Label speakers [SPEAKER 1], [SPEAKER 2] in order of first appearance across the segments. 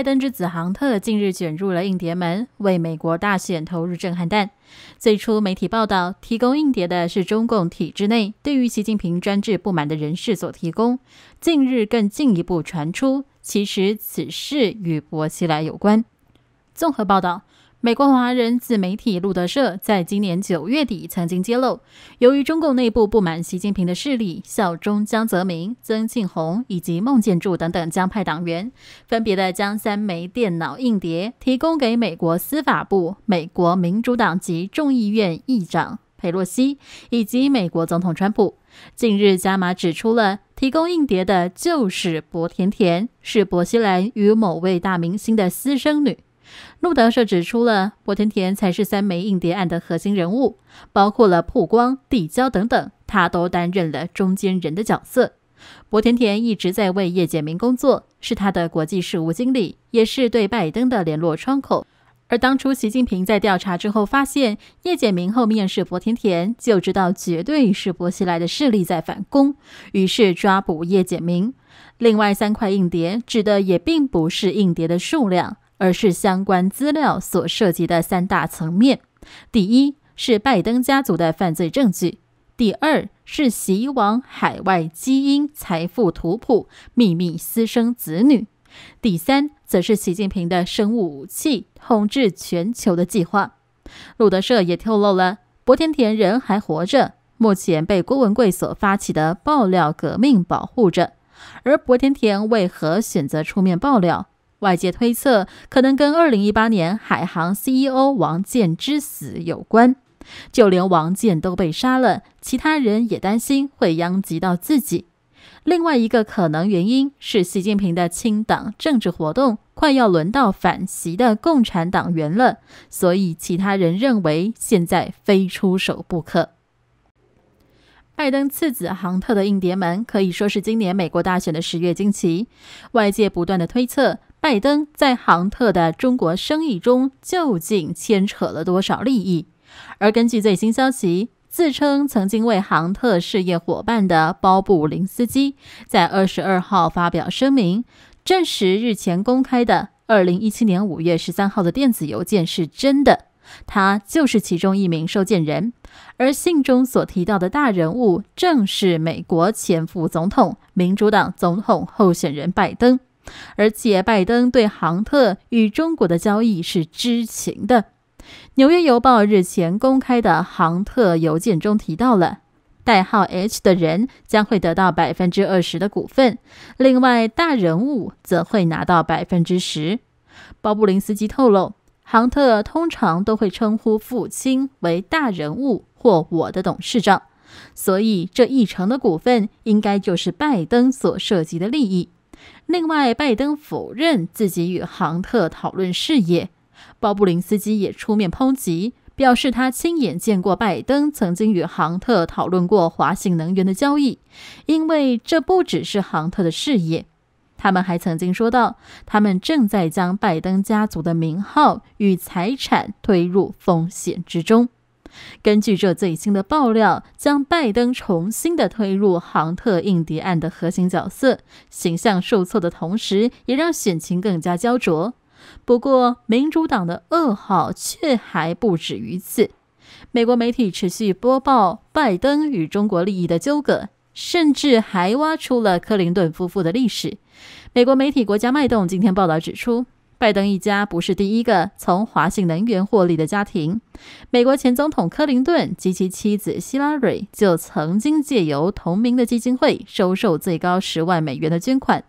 [SPEAKER 1] 拜登之子杭特近日卷入了硬碟门，为美国大选投入震撼弹。最初媒体报道，提供硬碟的是中共体制内对于习近平专制不满的人士所提供。近日更进一步传出，其实此事与薄熙来有关。综合报道。美国华人自媒体路德社在今年九月底曾经揭露，由于中共内部不满习近平的势力，效忠江泽民、曾庆红以及孟建柱等等江派党员，分别的将三枚电脑硬碟提供给美国司法部、美国民主党及众议院议长佩洛西以及美国总统川普。近日，加码指出了提供硬碟的就是薄甜甜，是薄熙来与某位大明星的私生女。路德社指出了，薄田田才是三枚硬碟案的核心人物，包括了曝光、递交等等，他都担任了中间人的角色。薄田田一直在为叶简明工作，是他的国际事务经理，也是对拜登的联络窗口。而当初习近平在调查之后发现叶简明后面是薄田田，就知道绝对是薄熙来的势力在反攻，于是抓捕叶简明。另外三块硬碟指的也并不是硬碟的数量。而是相关资料所涉及的三大层面：第一是拜登家族的犯罪证据；第二是习往海外基因财富图谱、秘密私生子女；第三则是习近平的生物武器统治全球的计划。路德社也透露了，薄田田人还活着，目前被郭文贵所发起的爆料革命保护着。而薄田田为何选择出面爆料？外界推测，可能跟二零一八年海航 CEO 王健之死有关。就连王健都被杀了，其他人也担心会殃及到自己。另外一个可能原因是，习近平的清党政治活动快要轮到反习的共产党员了，所以其他人认为现在非出手不可。拜登次子杭特的印碟门可以说是今年美国大选的十月惊奇，外界不断的推测。拜登在杭特的中国生意中究竟牵扯了多少利益？而根据最新消息，自称曾经为杭特事业伙伴的鲍布林斯基在二十二号发表声明，证实日前公开的二零一七年五月十三号的电子邮件是真的，他就是其中一名收件人。而信中所提到的大人物正是美国前副总统、民主党总统候选人拜登。而且，拜登对杭特与中国的交易是知情的。《纽约邮报》日前公开的杭特邮件中提到了，代号 H 的人将会得到百分之二十的股份，另外大人物则会拿到百分之十。鲍布林斯基透露，杭特通常都会称呼父亲为“大人物”或“我的董事长”，所以这一成的股份应该就是拜登所涉及的利益。另外，拜登否认自己与杭特讨论事业。鲍布林斯基也出面抨击，表示他亲眼见过拜登曾经与杭特讨论过华信能源的交易，因为这不只是杭特的事业。他们还曾经说到，他们正在将拜登家族的名号与财产推入风险之中。根据这最新的爆料，将拜登重新的推入“航特印第安”的核心角色，形象受挫的同时，也让选情更加焦灼。不过，民主党的噩耗却还不止于此。美国媒体持续播报拜登与中国利益的纠葛，甚至还挖出了克林顿夫妇的历史。美国媒体《国家脉动》今天报道指出。拜登一家不是第一个从华信能源获利的家庭。美国前总统克林顿及其妻子希拉蕊就曾经借由同名的基金会收受最高十万美元的捐款。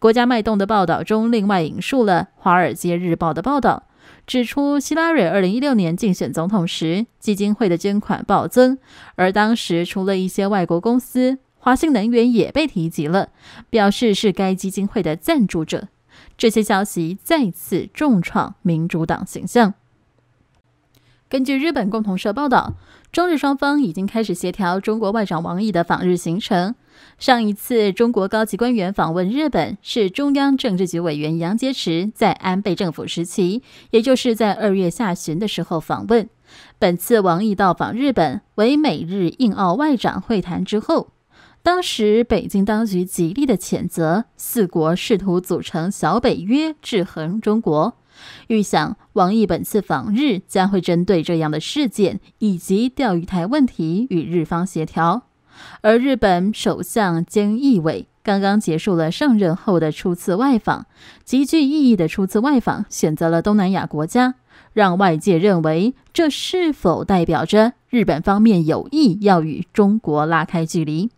[SPEAKER 1] 国家脉动的报道中，另外引述了《华尔街日报》的报道，指出希拉蕊2016年竞选总统时，基金会的捐款暴增，而当时除了一些外国公司，华信能源也被提及了，表示是该基金会的赞助者。这些消息再次重创民主党形象。根据日本共同社报道，中日双方已经开始协调中国外长王毅的访日行程。上一次中国高级官员访问日本是中央政治局委员杨洁篪在安倍政府时期，也就是在二月下旬的时候访问。本次王毅到访日本为美日印澳外长会谈之后。当时，北京当局极力的谴责四国试图组成小北约制衡中国，预想王毅本次访日将会针对这样的事件以及钓鱼台问题与日方协调。而日本首相菅义伟刚刚结束了上任后的初次外访，极具意义的初次外访选择了东南亚国家，让外界认为这是否代表着日本方面有意要与中国拉开距离？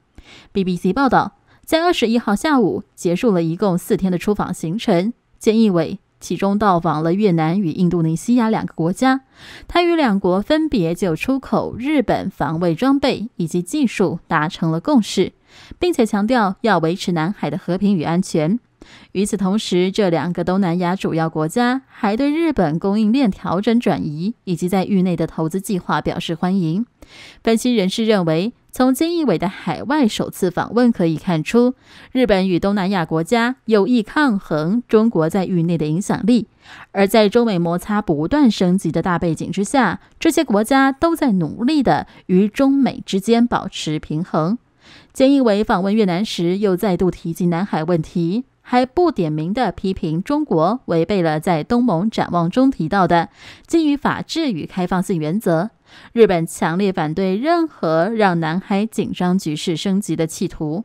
[SPEAKER 1] BBC 报道，在二十一号下午结束了一共四天的出访行程，菅义伟其中到访了越南与印度尼西亚两个国家。他与两国分别就出口日本防卫装备以及技术达成了共识，并且强调要维持南海的和平与安全。与此同时，这两个东南亚主要国家还对日本供应链调整转移以及在域内的投资计划表示欢迎。分析人士认为。从菅义伟的海外首次访问可以看出，日本与东南亚国家有意抗衡中国在域内的影响力。而在中美摩擦不断升级的大背景之下，这些国家都在努力的与中美之间保持平衡。菅义伟访问越南时，又再度提及南海问题，还不点名的批评中国违背了在东盟展望中提到的基于法治与开放性原则。日本强烈反对任何让南海紧张局势升级的企图。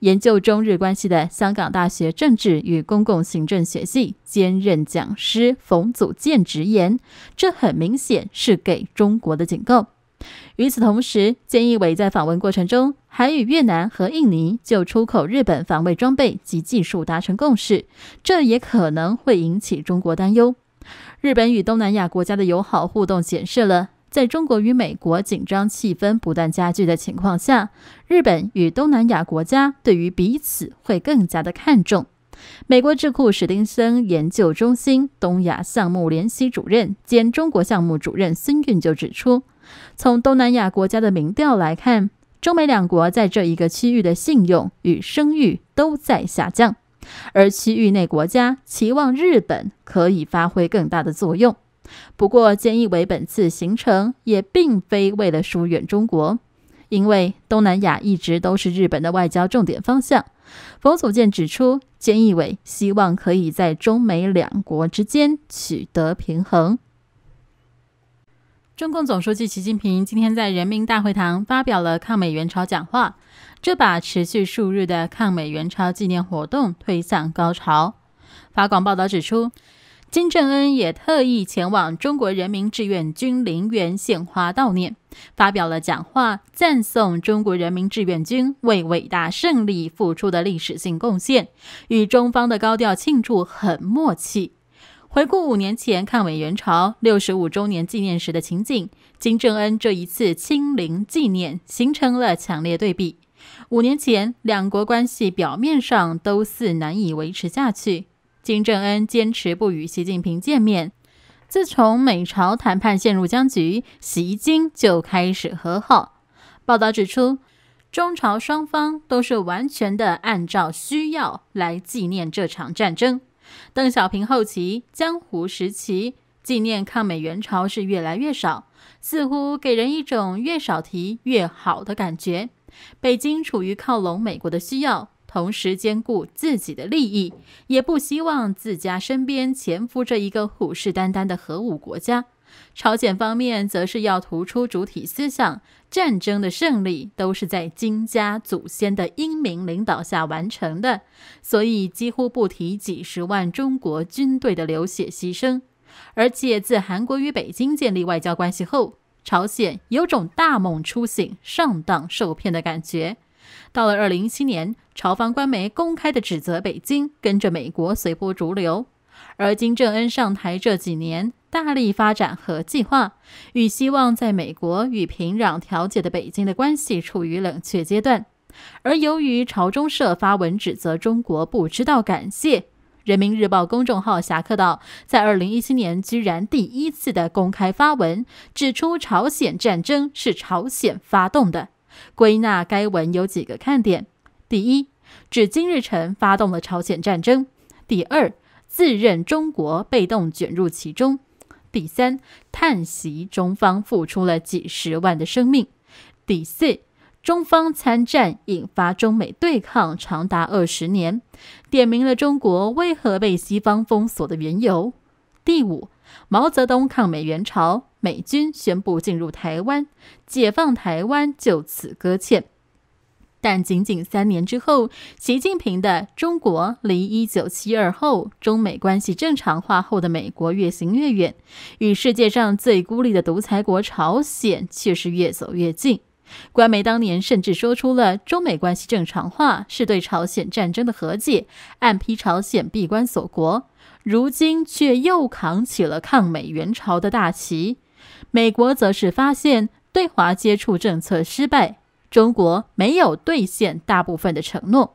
[SPEAKER 1] 研究中日关系的香港大学政治与公共行政学系兼任讲师冯祖健直言：“这很明显是给中国的警告。”与此同时，菅义伟在访问过程中还与越南和印尼就出口日本防卫装备及技术达成共识，这也可能会引起中国担忧。日本与东南亚国家的友好互动显示了。在中国与美国紧张气氛不断加剧的情况下，日本与东南亚国家对于彼此会更加的看重。美国智库史丁森研究中心东亚项目联席主任兼中国项目主任孙运就指出，从东南亚国家的民调来看，中美两国在这一个区域的信用与声誉都在下降，而区域内国家期望日本可以发挥更大的作用。不过，菅义伟本次行程也并非为了疏远中国，因为东南亚一直都是日本的外交重点方向。冯祖健指出，菅义伟希望可以在中美两国之间取得平衡。中共总书记习近平今天在人民大会堂发表了抗美援朝讲话，这把持续数日的抗美援朝纪念活动推向高潮。法广报道指出。金正恩也特意前往中国人民志愿军陵园献花悼念，发表了讲话，赞颂中国人民志愿军为伟大胜利付出的历史性贡献，与中方的高调庆祝很默契。回顾五年前抗美援朝六十五周年纪念时的情景，金正恩这一次亲临纪念，形成了强烈对比。五年前，两国关系表面上都似难以维持下去。金正恩坚持不与习近平见面。自从美朝谈判陷入僵局，习金就开始和好。报道指出，中朝双方都是完全的按照需要来纪念这场战争。邓小平后期江湖时期纪念抗美援朝是越来越少，似乎给人一种越少提越好的感觉。北京处于靠拢美国的需要。同时兼顾自己的利益，也不希望自家身边潜伏着一个虎视眈眈的核武国家。朝鲜方面则是要突出主体思想，战争的胜利都是在金家祖先的英明领导下完成的，所以几乎不提几十万中国军队的流血牺牲。而且自韩国与北京建立外交关系后，朝鲜有种大梦初醒、上当受骗的感觉。到了二零一七年，朝方官媒公开的指责北京跟着美国随波逐流。而金正恩上台这几年，大力发展核计划，与希望在美国与平壤调解的北京的关系处于冷却阶段。而由于朝中社发文指责中国不知道感谢，《人民日报》公众号“侠客道”在二零一七年居然第一次的公开发文，指出朝鲜战争是朝鲜发动的。归纳该文有几个看点：第一，指金日成发动了朝鲜战争；第二，自认中国被动卷入其中；第三，叹息中方付出了几十万的生命；第四，中方参战引发中美对抗长达二十年，点明了中国为何被西方封锁的缘由。第五，毛泽东抗美援朝，美军宣布进入台湾，解放台湾就此搁浅。但仅仅三年之后，习近平的中国离一九七二后中美关系正常化后的美国越行越远，与世界上最孤立的独裁国朝鲜却是越走越近。官媒当年甚至说出了中美关系正常化是对朝鲜战争的和解，暗批朝鲜闭关锁国。如今却又扛起了抗美援朝的大旗，美国则是发现对华接触政策失败，中国没有兑现大部分的承诺。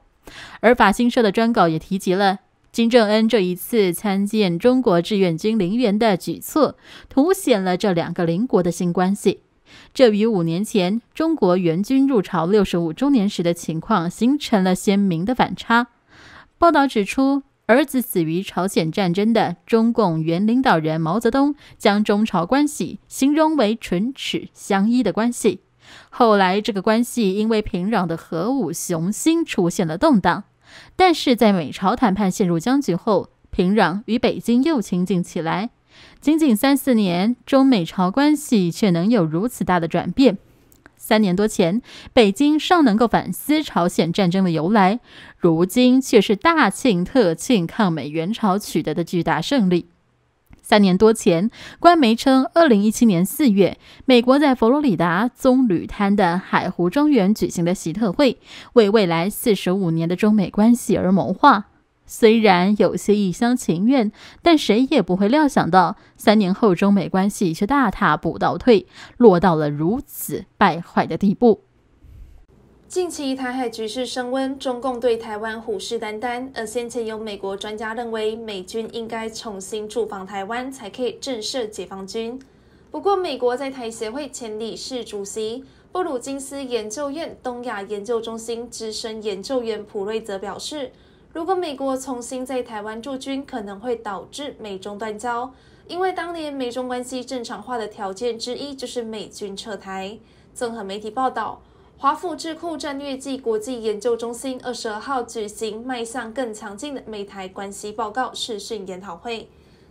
[SPEAKER 1] 而法新社的专稿也提及了金正恩这一次参见中国志愿军陵园的举措，凸显了这两个邻国的新关系。这与五年前中国援军入朝六十五周年时的情况形成了鲜明的反差。报道指出。儿子死于朝鲜战争的中共原领导人毛泽东，将中朝关系形容为唇齿相依的关系。后来，这个关系因为平壤的核武雄心出现了动荡，但是在美朝谈判陷入僵局后，平壤与北京又亲近起来。仅仅三四年，中美朝关系却能有如此大的转变。三年多前，北京尚能够反思朝鲜战争的由来，如今却是大庆特庆抗美援朝取得的巨大胜利。三年多前，官媒称，二零一七年四月，美国在佛罗里达棕榈滩的海湖庄园举行的习特会，为未来四十五年的中美关系而谋划。虽然有些一厢情愿，但谁也不会料想到，三年后中美关系却大踏步倒退，落到了如此败坏的地步。
[SPEAKER 2] 近期台海局势升温，中共对台湾虎视眈眈，而先前有美国专家认为，美军应该重新驻防台湾，才可以震慑解放军。不过，美国在台协会前理事主席、布鲁金斯研究院东亚研究中心资深研究员普瑞则表示。如果美国重新在台湾驻军，可能会导致美中断交，因为当年美中关系正常化的条件之一就是美军撤台。综合媒体报道，华富智库战略暨国际研究中心二十二号举行《迈向更强劲的美台关系报告》试训研讨会，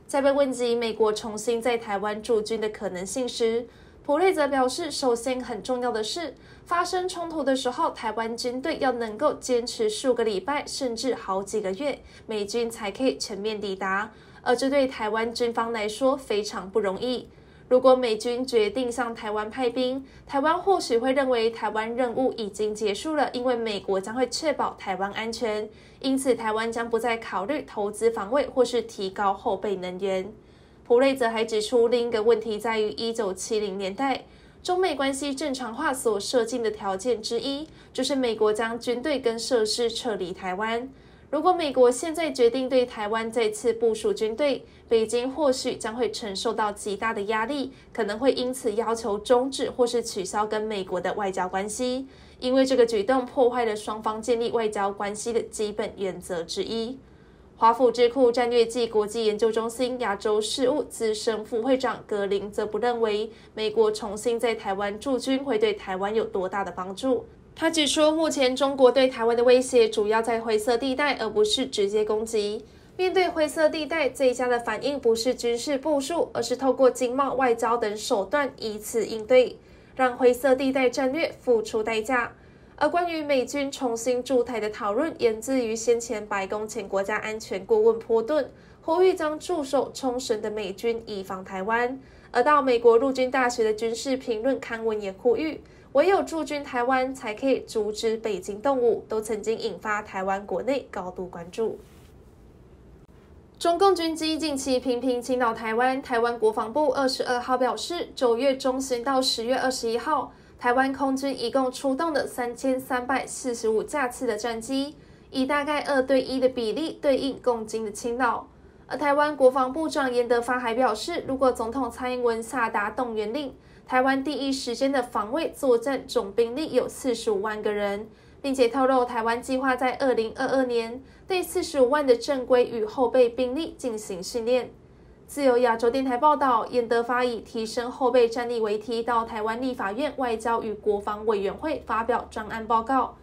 [SPEAKER 2] 在被问及美国重新在台湾驻军的可能性时，普瑞则表示，首先很重要的是，发生冲突的时候，台湾军队要能够坚持数个礼拜，甚至好几个月，美军才可以全面抵达。而这对台湾军方来说非常不容易。如果美军决定向台湾派兵，台湾或许会认为台湾任务已经结束了，因为美国将会确保台湾安全，因此台湾将不再考虑投资防卫或是提高后备能源。胡瑞则还指出，另一个问题在于，一九七零年代中美关系正常化所设定的条件之一，就是美国将军队跟设施撤离台湾。如果美国现在决定对台湾再次部署军队，北京或许将会承受到极大的压力，可能会因此要求终止或是取消跟美国的外交关系，因为这个举动破坏了双方建立外交关系的基本原则之一。华府智库战略暨国际研究中心亚洲事务资深副会长格林则不认为美国重新在台湾驻军会对台湾有多大的帮助。他指出，目前中国对台湾的威胁主要在灰色地带，而不是直接攻击。面对灰色地带，最佳的反应不是军事部署，而是透过经贸、外交等手段以此应对，让灰色地带战略付出代价。而关于美军重新驻台的讨论，源自于先前白宫前国家安全顾问波顿呼吁将驻守冲绳的美军移防台湾，而到美国陆军大学的军事评论刊文也呼吁，唯有驻军台湾才可以阻止北京动武，都曾经引发台湾国内高度关注。中共军机近期频频侵扰台湾，台湾国防部二十二号表示，九月中旬到十月二十一号。台湾空军一共出动了三千三百四十五架次的战机，以大概二对一的比例对应共军的侵扰。而台湾国防部长严德发还表示，如果总统蔡英文下达动员令，台湾第一时间的防卫作战总兵力有四十五万个人，并且透露台湾计划在二零二二年对四十五万的正规与后备兵力进行训练。自由亚洲电台报道，严德发以提升后备战力为题，到台湾立法院外交与国防委员会发表专案报告。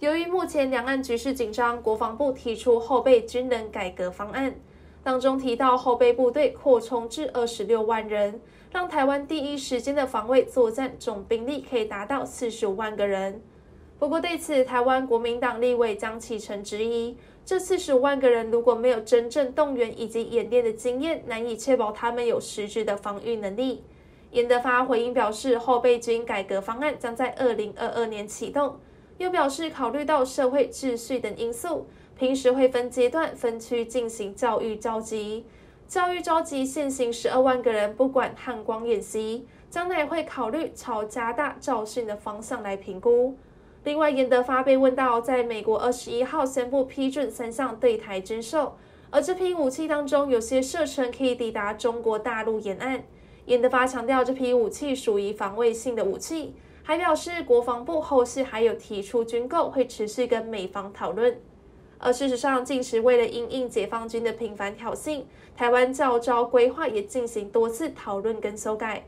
[SPEAKER 2] 由于目前两岸局势紧张，国防部提出后备军人改革方案，当中提到后备部队扩充至二十六万人，让台湾第一时间的防卫作战总兵力可以达到四十五万个人。不过，对此，台湾国民党立委张启成质疑。这四十五万个人如果没有真正动员以及演练的经验，难以确保他们有实质的防御能力。严德发回应表示，后备军改革方案将在二零二二年启动，又表示考虑到社会秩序等因素，平时会分阶段、分区进行教育召集。教育召集限行十二万个人，不管汉光演习，将来会考虑朝加大教训的方向来评估。另外，严德发被问到，在美国二十一号宣布批准三项对台军售，而这批武器当中，有些射程可以抵达中国大陆沿岸。严德发强调，这批武器属于防卫性的武器，还表示，国防部后续还有提出军购，会持续跟美方讨论。而事实上，近时为了应应解放军的频繁挑衅，台湾教招规划也进行多次讨论跟修改。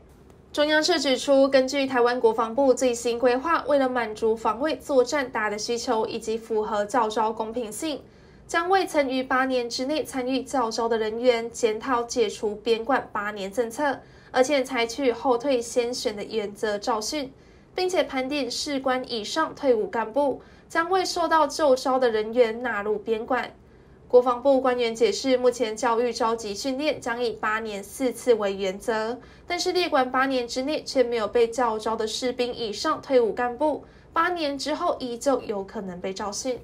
[SPEAKER 2] 中央社指出，根据台湾国防部最新规划，为了满足防卫作战大的需求以及符合教招公平性，将未曾于八年之内参与教招的人员检讨解除编管八年政策，而且采取后退先选的原则招训，并且盘点士官以上退伍干部，将未受到就招的人员纳入编管。国防部官员解释，目前教育召集训练将以八年四次为原则，但是列管八年之内却没有被叫招的士兵以上退伍干部，八年之后依旧有可能被召训。